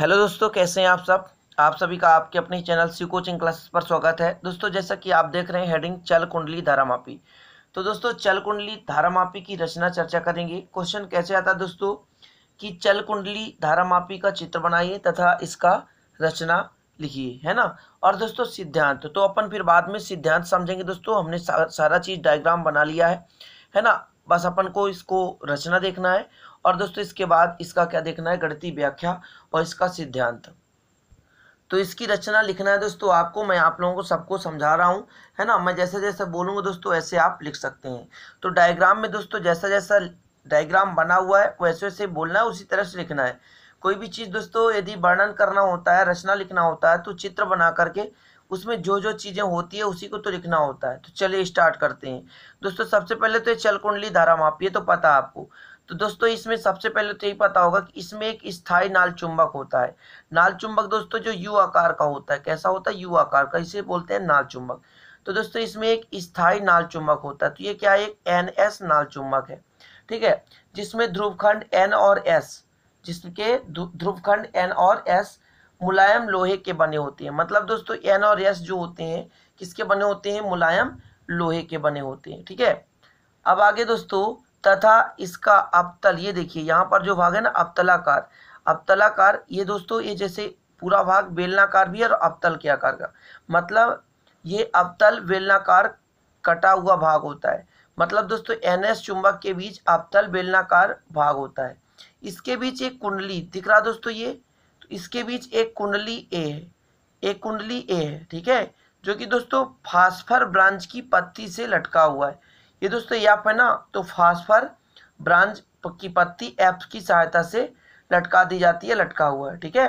hello दोस्तों कैसे हैं आप सब आप सभी का आपके अपने चैनल सी कोचिंग क्लासेस पर स्वागत है दोस्तों जैसा कि आप देख रहे हैं हेडिंग चल कुंडली धारामापी तो दोस्तों चल कुंडली धारामापी की रचना चर्चा करेंगे क्वेश्चन कैसे आता है दोस्तों कि चल कुंडली धारामापी का चित्र बनाइए तथा इसका रचना लिखिए है ना और दोस्तों सिद्धांत तो अपन फिर बाद में सिद्धांत समझेंगे दोस्तों हमने सारा चीज़ डायग्राम बना लिया है है ना बस अपन को इसको रचना देखना है और दोस्तों इसके बाद इसका क्या देखना है गणती व्याख्या और इसका सिद्धांत तो इसकी रचना लिखना है दोस्तों आपको मैं आप लोगों को सबको समझा रहा हूँ है ना मैं जैसे जैसे बोलूँगा दोस्तों ऐसे आप लिख सकते हैं तो डायग्राम में दोस्तों जैसा जैसा डायग्राम बना हुआ है वैसे वैसे बोलना है उसी तरह से लिखना है कोई भी चीज़ दोस्तों यदि वर्णन करना होता है रचना लिखना होता है तो चित्र बना करके उसमें जो जो चीज़ें होती है उसी को तो लिखना होता है तो चलिए स्टार्ट करते हैं दोस्तों सबसे पहले तो ये चल कुंडली धारा मापी है तो पता आपको तो दोस्तों इसमें सबसे पहले तो यही पता होगा कि इसमें एक स्थायी नाल चुंबक होता है नाल चुंबक दोस्तों जो यू आकार का होता है कैसा होता है यू आकार का इसे बोलते हैं नाल चुंबक तो दोस्तों इसमें एक स्थायी नाल चुंबक होता है तो ये क्या है एक एन एस नाल चुंबक है ठीक है जिसमें ध्रुवखंड एन और एस जिसके ध्रुवखंड एन और एस मुलायम लोहे के बने होते हैं मतलब दोस्तों एन और एस जो होते हैं किसके बने होते हैं मुलायम लोहे के बने होते हैं ठीक है अब आगे दोस्तों तथा इसका अपतल ये देखिए यहाँ पर जो भाग है ना अपतलाकार अपतलाकार ये दोस्तों ये जैसे पूरा भाग बेलनाकार भी है और अपतल के आकार का मतलब ये अपतल बेलनाकार कटा हुआ भाग होता है मतलब दोस्तों एन एस चुंबक के बीच अपतल बेलनाकार भाग होता है इसके बीच एक कुंडली दिख रहा दोस्तों ये तो इसके बीच एक कुंडली ए है एक कुंडली ए है ठीक है जो कि दोस्तों फास्फर ब्रांच की पत्ती से लटका हुआ है ये दोस्तों याप है ना तो फास्फर ब्रांच की पत्ती एप्स की सहायता से लटका दी जाती है लटका हुआ है ठीक है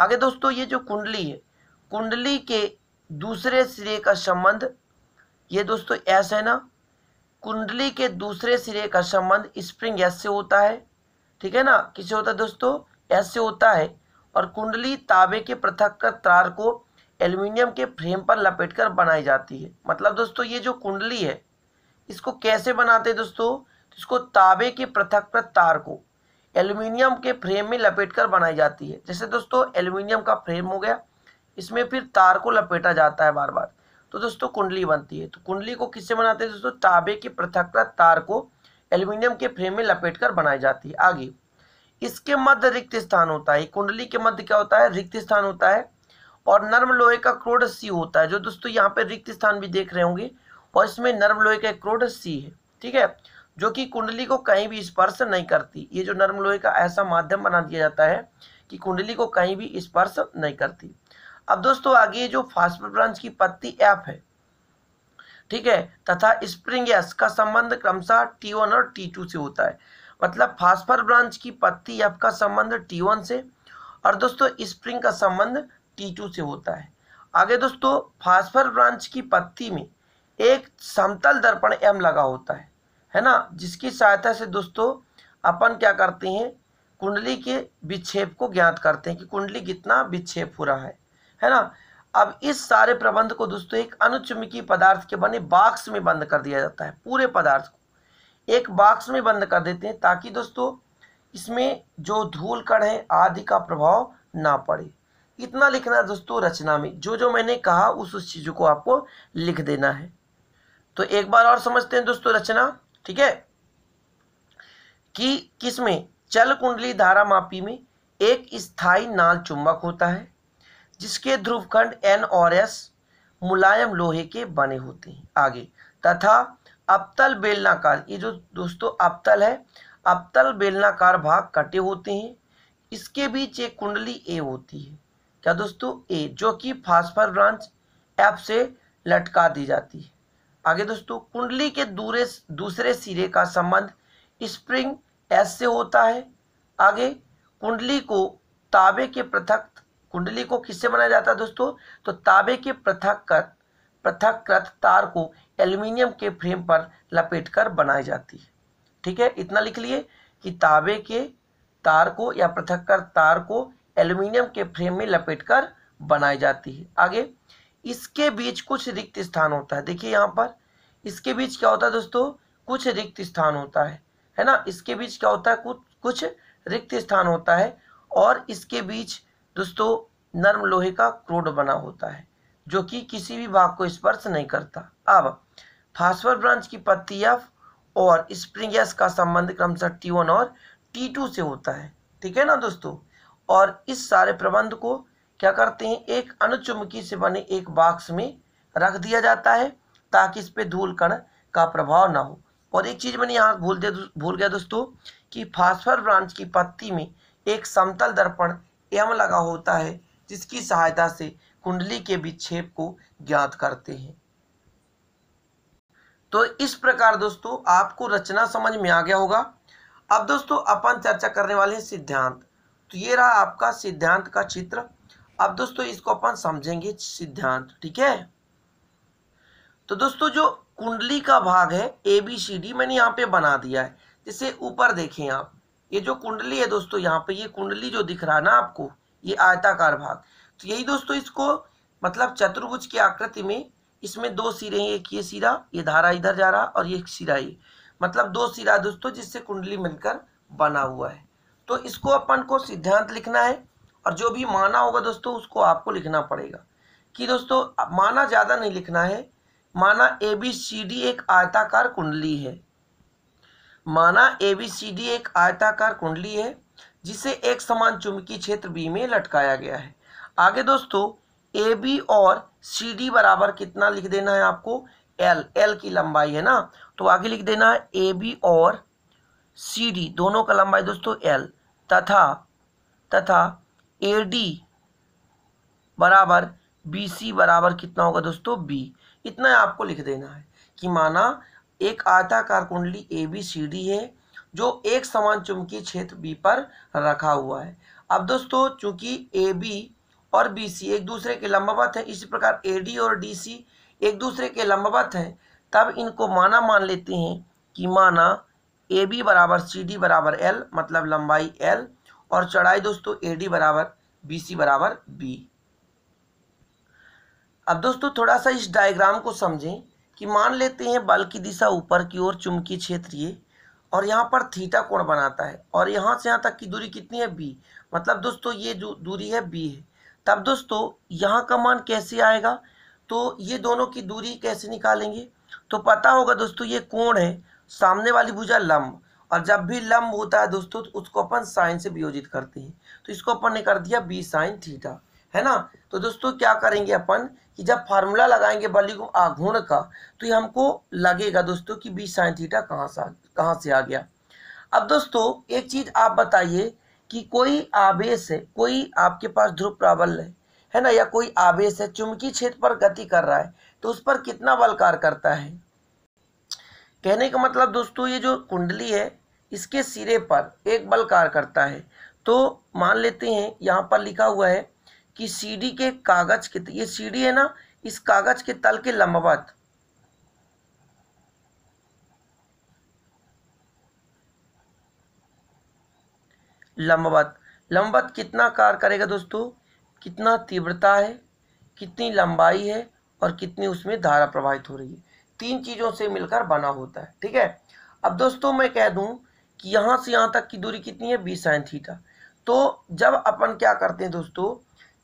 आगे दोस्तों ये जो कुंडली है कुंडली के दूसरे सिरे का संबंध ये दोस्तों ऐसा है ना कुंडली के दूसरे सिरे का संबंध स्प्रिंग एस से होता है ठीक है ना किसे होता है दोस्तों एस से होता है और कुंडली ताबे के पृथक तार को एल्यूमिनियम के फ्रेम पर लपेटकर बनाई जाती है मतलब दोस्तों ये जो कुंडली है इसको कैसे बनाते हैं दोस्तों तो इसको ताबे के पृथक पृथक तार को एल्यूमिनियम के फ्रेम में लपेटकर बनाई जाती है जैसे दोस्तों एल्यूमिनियम का फ्रेम हो गया इसमें फिर तार को लपेटा जाता है बार बार तो दोस्तों कुंडली बनती है तो कुंडली को किससे बनाते हैं दोस्तों ताबे के पृथक पृथक तार को एल्यूमिनियम के फ्रेम में लपेट कर बनाई जाती है आगे इसके मध्य रिक्त स्थान होता है कुंडली के मध्य क्या होता है रिक्त स्थान होता है और नर्म लोहे का क्रोड सी होता है जो दोस्तों यहाँ पे रिक्त स्थान भी देख रहे होंगे और इसमें नर्म लोहे का एक क्रोड सी है ठीक है जो कि कुंडली को कहीं भी स्पर्श नहीं करती ये जो नर्म लोहे का ऐसा माध्यम बना दिया जाता है कि कुंडली को कहीं भी स्पर्श नहीं करती अब दोस्तों आगे जो फास्फर ब्रांच की पत्ती एफ है ठीक है तथा स्प्रिंग एस का संबंध क्रमशः टी वन और टी टू से होता है मतलब फास्फर ब्रांच की पत्ती एफ का संबंध टी वन से और दोस्तों स्प्रिंग का संबंध टी टू से होता है आगे दोस्तों फास्फर ब्रांच की पत्ती में एक समतल दर्पण एम लगा होता है है ना जिसकी सहायता से दोस्तों अपन क्या करते हैं कुंडली के विक्षेप को ज्ञात करते हैं कि कुंडली कितना विक्षेप हो रहा है है ना अब इस सारे प्रबंध को दोस्तों एक अनुचुम्बकीय पदार्थ के बने बॉक्स में बंद कर दिया जाता है पूरे पदार्थ को एक बॉक्स में बंद कर देते हैं ताकि दोस्तों इसमें जो धूल कण है आदि का प्रभाव ना पड़े इतना लिखना दोस्तों रचना में जो जो मैंने कहा उस उस चीज़ों को आपको लिख देना है तो एक बार और समझते हैं दोस्तों रचना ठीक है कि किसमें चल कुंडली धारा मापी में एक स्थायी नाल चुंबक होता है जिसके ध्रुव खंड एन और एस मुलायम लोहे के बने होते हैं आगे तथा अपतल बेलनाकार ये जो दोस्तों अपतल है अपतल बेलनाकार भाग कटे होते हैं इसके बीच एक कुंडली ए होती है क्या दोस्तों ए जो कि फास्फर ब्रांच एफ से लटका दी जाती है आगे दोस्तों कुंडली के दूरे दूसरे सिरे का संबंध स्प्रिंग एस से होता है आगे कुंडली को ताबे के पृथक कुंडली को किससे बनाया जाता है दोस्तों तो ताबे के पृथक कर पृथक कृत तार को एल्युमिनियम के फ्रेम पर लपेट कर बनाई जाती है ठीक है इतना लिख लिए कि ताबे के तार को या पृथक कर तार को एल्युमिनियम के फ्रेम में लपेट कर बनाई जाती है आगे इसके बीच कुछ रिक्त स्थान होता है देखिए यहाँ पर इसके बीच क्या होता है दोस्तों कुछ रिक्त स्थान होता है है ना इसके बीच क्या होता है कुछ कुछ रिक्त स्थान होता है और इसके बीच दोस्तों नर्म लोहे का क्रोड बना होता है जो कि किसी भी भाग को स्पर्श नहीं करता अब फास्फर ब्रांच की पत्ती एफ और स्प्रिंग एस का संबंध क्रमशः टी वन और टी टू से होता है ठीक है ना दोस्तों और इस सारे प्रबंध को क्या करते हैं एक अनुचुमकी से बने एक बॉक्स में रख दिया जाता है ताकि इस पर धूल कण का प्रभाव ना हो और एक चीज़ मैंने यहाँ भूल दे भूल गया दोस्तों कि फास्फर ब्रांच की पत्ती में एक समतल दर्पण एम लगा होता है जिसकी सहायता से कुंडली के विक्षेप को ज्ञात करते हैं तो इस प्रकार दोस्तों आपको रचना समझ में आ गया होगा अब दोस्तों अपन चर्चा करने वाले हैं सिद्धांत तो ये रहा आपका सिद्धांत का चित्र अब दोस्तों इसको अपन समझेंगे सिद्धांत ठीक है तो दोस्तों जो कुंडली का भाग है ए बी सी डी मैंने यहाँ पे बना दिया है जैसे ऊपर देखें आप ये जो कुंडली है दोस्तों यहाँ पे ये कुंडली जो दिख रहा है ना आपको ये आयताकार भाग तो यही दोस्तों इसको मतलब चतुर्भुज की आकृति में इसमें दो सिरे हैं एक ये सिरा ये धारा इधर जा रहा और ये एक सिरा ये मतलब दो सिरा दोस्तों जिससे कुंडली मिलकर बना हुआ है तो इसको अपन को सिद्धांत लिखना है और जो भी माना होगा दोस्तों उसको आपको लिखना पड़ेगा कि दोस्तों माना ज़्यादा नहीं लिखना है माना ए बी सी डी एक आयताकार कुंडली है माना ए बी सी डी एक आयताकार कुंडली है जिसे एक समान चुंबकीय क्षेत्र बी में लटकाया गया है आगे दोस्तों ए बी और सी डी बराबर कितना लिख देना है आपको एल एल की लंबाई है ना तो आगे लिख देना है ए बी और सी डी दोनों का लंबाई दोस्तों एल तथा तथा ए डी बराबर बी सी बराबर कितना होगा दोस्तों बी इतना आपको लिख देना है कि माना एक आयताकार कुंडली ए बी सी डी है जो एक समान चुंबकीय क्षेत्र बी पर रखा हुआ है अब दोस्तों चूंकि ए बी और बी सी एक दूसरे के लंबवत है इसी प्रकार ए डी और डी सी एक दूसरे के लंबवत है तब इनको माना मान लेते हैं कि माना ए बी बराबर सी डी बराबर एल मतलब लंबाई एल और चढ़ाई दोस्तों ए डी बराबर बी सी बराबर बी अब दोस्तों थोड़ा सा इस डायग्राम को समझें कि मान लेते हैं बल की दिशा ऊपर की ओर चुंबकीय ये और यहाँ पर थीटा कोण बनाता है और यहाँ से यहाँ तक की दूरी कितनी है बी मतलब दोस्तों ये जो दूरी है बी है तब दोस्तों यहाँ का मान कैसे आएगा तो ये दोनों की दूरी कैसे निकालेंगे तो पता होगा दोस्तों ये कोण है सामने वाली भुजा लंब और जब भी लंब होता है दोस्तों तो उसको अपन साइन से वियोजित करते हैं तो इसको अपन ने कर दिया बी साइन थीटा है ना तो दोस्तों क्या करेंगे अपन कि जब फार्मूला लगाएंगे बलि आघूर्ण का तो ये हमको लगेगा दोस्तों कि बी साइन थीटा कहाँ से कहाँ से आ गया अब दोस्तों एक चीज़ आप बताइए कि कोई आवेश है कोई आपके पास ध्रुव प्राबल है है ना या कोई आवेश है चुंबकीय क्षेत्र पर गति कर रहा है तो उस पर कितना बल कार्य करता है कहने का मतलब दोस्तों ये जो कुंडली है इसके सिरे पर एक बल कार्य करता है तो मान लेते हैं यहाँ पर लिखा हुआ है कि सीढ़ी के कागज के ये सीढ़ी है ना इस कागज के तल के लंबवत लंबवत लंबवत कितना कार्य करेगा दोस्तों कितना तीव्रता है कितनी लंबाई है और कितनी उसमें धारा प्रवाहित हो रही है तीन चीज़ों से मिलकर बना होता है ठीक है अब दोस्तों मैं कह दूं कि यहाँ से यहाँ तक की दूरी कितनी है बीस साइन थीटा तो जब अपन क्या करते हैं दोस्तों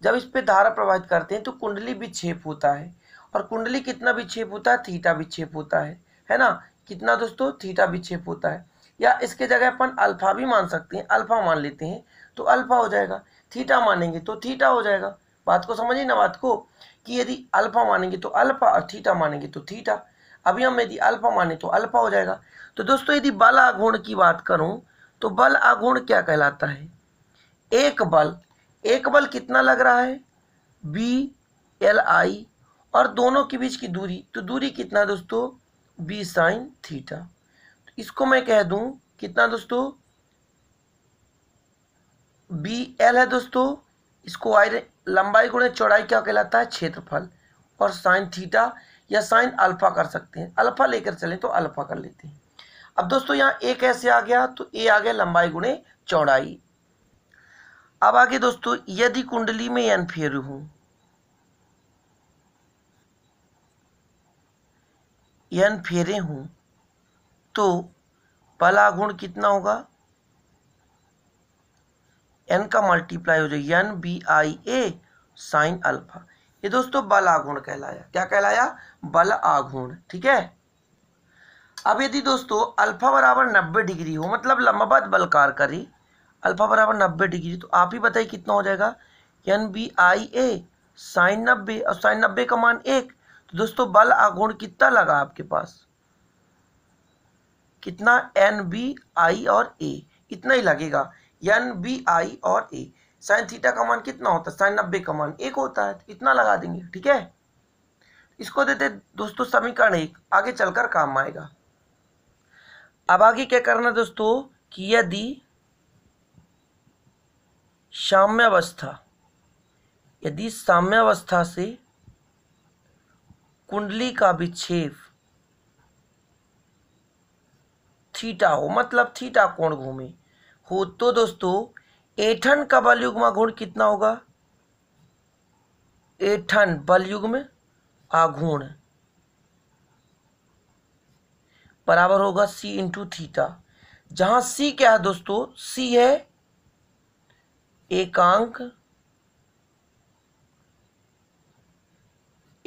जब इस पे धारा प्रवाहित करते हैं तो कुंडली विक्षेप होता है और कुंडली कितना विक्षेप होता है थीटा विक्षेप होता है है ना कितना दोस्तों थीटा विक्षेप होता है या इसके जगह अपन अल्फा भी मान सकते हैं अल्फा मान लेते हैं तो अल्फा हो जाएगा थीटा मानेंगे तो थीटा हो जाएगा बात को समझिए ना बात को कि यदि अल्फा मानेंगे तो अल्फा और थीटा मानेंगे तो थीटा अभी हम यदि अल्फा माने तो अल्फा हो जाएगा तो दोस्तों यदि बल आघूर्ण की बात करूं तो बल आघूर्ण क्या कहलाता है एक बल एक बल कितना लग रहा है बी एल आई और दोनों के बीच की दूरी तो दूरी कितना है दोस्तों बी साइन थीटा तो इसको मैं कह दूं कितना दोस्तों बी एल है दोस्तों इसको आयरन लंबाई गुणे चौड़ाई क्या कहलाता है क्षेत्रफल और साइन थीटा या साइन अल्फ़ा कर सकते हैं अल्फ़ा लेकर चलें तो अल्फ़ा कर लेते हैं अब दोस्तों यहाँ ए कैसे आ गया तो ए आ गया लंबाई गुणे चौड़ाई अब आगे दोस्तों यदि कुंडली में एन फेर हूं एन फेरे हूं तो पला गुण कितना होगा एन का मल्टीप्लाई हो जाए N B I A sine alpha ये दोस्तों बलागुण कहलाया क्या कहलाया बल आघूर्ण ठीक है अब यदि दोस्तों अल्फा बराबर नब्बे डिग्री हो मतलब लंबाबाद बल कार करी अल्फा बराबर नब्बे डिग्री तो आप ही बताइए कितना हो जाएगा N B I A sine नब्बे और साइन नब्बे का मान एक तो दोस्तों बल आघूर्ण कितना लगा आपके पास कितना एन बी आई और ए इतना ही लगेगा एन बी आई और ए साइन थीटा का मान कितना होता है साइन नब्बे का मान एक होता है तो इतना लगा देंगे ठीक है इसको देते दोस्तों समीकरण एक आगे चलकर काम आएगा अब आगे क्या करना दोस्तों कि यदि साम्यावस्था यदि साम्यावस्था से कुंडली का विक्षेप थीटा हो मतलब थीटा कोण घूमे हो तो दोस्तों एठन का बलयुग्मा घूर्ण कितना होगा एठन बलयुग्म आघूर्ण बराबर होगा सी इंटू थीटा जहां सी क्या है दोस्तों सी है एकांक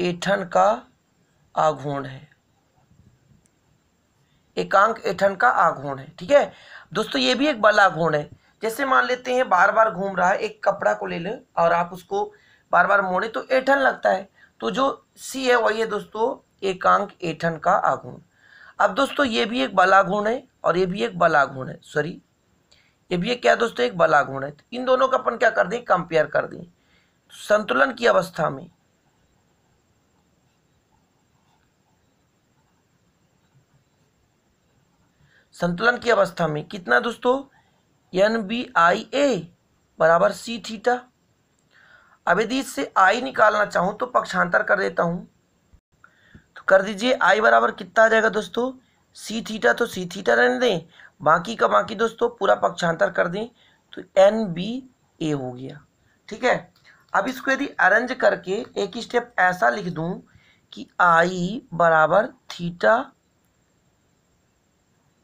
एठन का आघूर्ण है एकांक एठन का आघूर्ण है ठीक है दोस्तों ये भी एक बल आघूर्ण है जैसे मान लेते हैं बार बार घूम रहा है एक कपड़ा को ले लें और आप उसको बार बार मोड़े तो एठन लगता है तो जो सी है वही है दोस्तों एकांक एठन का आघूर्ण अब दोस्तों ये भी एक बलाघूर्ण है और ये भी एक बलाघूर्ण है सॉरी ये भी एक क्या दोस्तों एक बलाघूर्ण है इन दोनों का अपन क्या कर दें कंपेयर कर दें संतुलन की अवस्था में संतुलन की अवस्था में कितना दोस्तों एन बी आई ए बराबर सी थीटा अब यदि इससे आई निकालना चाहूँ तो पक्षांतर कर देता हूँ तो कर दीजिए आई बराबर कितना आ जाएगा दोस्तों सी थीटा तो सी थीटा रहने दें बाकी का बाकी दोस्तों पूरा पक्षांतर कर दें तो एन बी ए हो गया ठीक है अब इसको यदि अरेंज करके एक स्टेप ऐसा लिख दूँ कि आई बराबर थीटा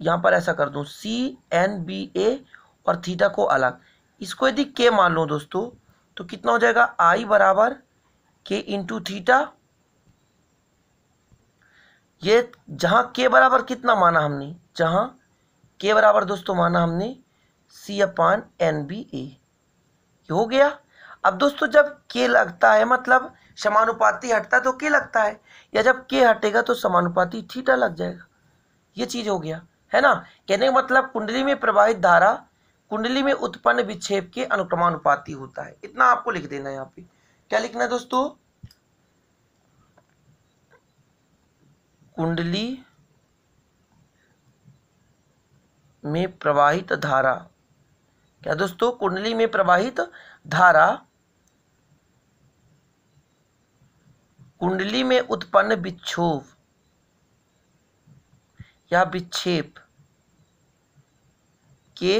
यहाँ पर ऐसा कर दूँ सी एन बी ए और थीटा को अलग इसको यदि के मान लो दोस्तों तो कितना हो जाएगा आई बराबर के इंटू थीटा ये जहां के बराबर कितना माना हमने जहां के बराबर दोस्तों माना हमने सी अपान एन बी ए हो गया अब दोस्तों जब के लगता है मतलब समानुपाती हटता है तो के लगता है या जब के हटेगा तो समानुपाती थीटा लग जाएगा ये चीज़ हो गया है ना कहने का मतलब कुंडली में प्रवाहित धारा कुंडली में उत्पन्न विक्षेप के अनुक्रमानुपाती होता है इतना आपको लिख देना है यहाँ पे क्या लिखना है दोस्तों कुंडली में प्रवाहित धारा क्या दोस्तों कुंडली में प्रवाहित धारा कुंडली में उत्पन्न विक्षोभ या विक्षेप के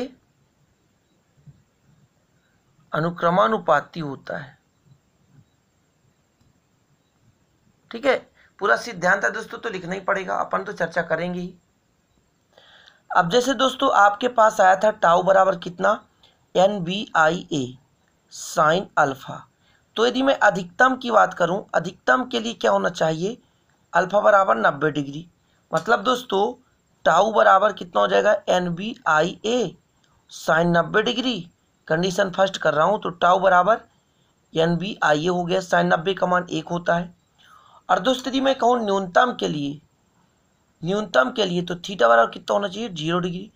अनुक्रमानुपाती होता है ठीक है पूरा सिद्धांत है दोस्तों तो लिखना ही पड़ेगा अपन तो चर्चा करेंगे ही अब जैसे दोस्तों आपके पास आया था टाउ बराबर कितना N B I A sine alpha तो यदि मैं अधिकतम की बात करूं अधिकतम के लिए क्या होना चाहिए अल्फा बराबर नब्बे डिग्री मतलब दोस्तों टाउ बराबर कितना हो जाएगा N B I A sine नब्बे डिग्री कंडीशन फर्स्ट कर रहा हूँ तो टाउ बराबर एन बी आई ए हो गया साइन नब्बे का मान एक होता है अर्धोस्थिति में कहूँ न्यूनतम के लिए न्यूनतम के लिए तो थीटा बराबर कितना होना चाहिए जीरो डिग्री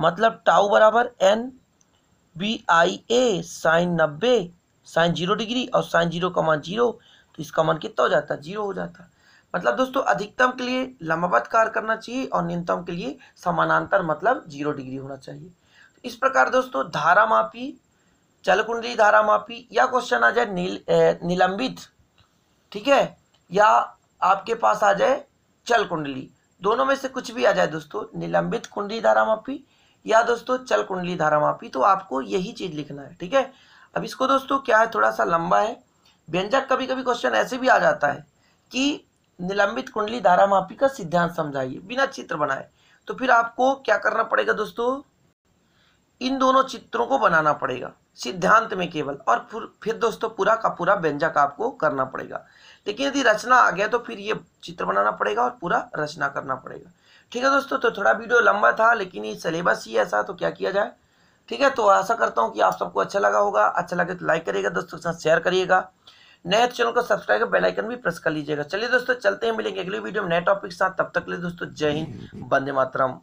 मतलब टाउ बराबर N B I A sine नब्बे साइन जीरो डिग्री और साइन जीरो का मान जीरो तो इसका मान कितना हो जाता है जीरो हो जाता मतलब दोस्तों अधिकतम के लिए लंबावत कार्य करना चाहिए और न्यूनतम के लिए समानांतर मतलब जीरो डिग्री होना चाहिए इस प्रकार दोस्तों धारा मापी चलकुंडली धारा मापी या क्वेश्चन आ जाए नील निलंबित ठीक है या आपके पास आ जाए चल कुंडली दोनों में से कुछ भी आ जाए दोस्तों निलंबित कुंडली धारा मापी या दोस्तों चल कुंडली धारा मापी तो आपको यही चीज लिखना है ठीक है अब इसको दोस्तों क्या है थोड़ा सा लंबा है व्यंजक कभी कभी क्वेश्चन ऐसे भी आ जाता है कि निलंबित कुंडली धारा मापी का सिद्धांत समझाइए बिना चित्र बनाए तो फिर आपको क्या करना पड़ेगा दोस्तों इन दोनों चित्रों को बनाना पड़ेगा सिद्धांत में केवल और फिर फिर दोस्तों पूरा का पूरा व्यंजक आपको करना पड़ेगा लेकिन यदि रचना आ गया तो फिर ये चित्र बनाना पड़ेगा और पूरा रचना करना पड़ेगा ठीक है दोस्तों तो थोड़ा वीडियो लंबा था लेकिन ये सिलेबस ही ऐसा तो क्या किया जाए ठीक है तो आशा करता हूँ कि आप सबको अच्छा लगा होगा अच्छा लगे तो लाइक करिएगा दोस्तों के साथ शेयर करिएगा नए तो चैनल को सब्सक्राइब कर बेलाइकन भी प्रेस कर लीजिएगा चलिए दोस्तों चलते हैं मिलेंगे अगले वीडियो में नए टॉपिक के साथ तब तक के लिए दोस्तों जय हिंद वंदे मातरम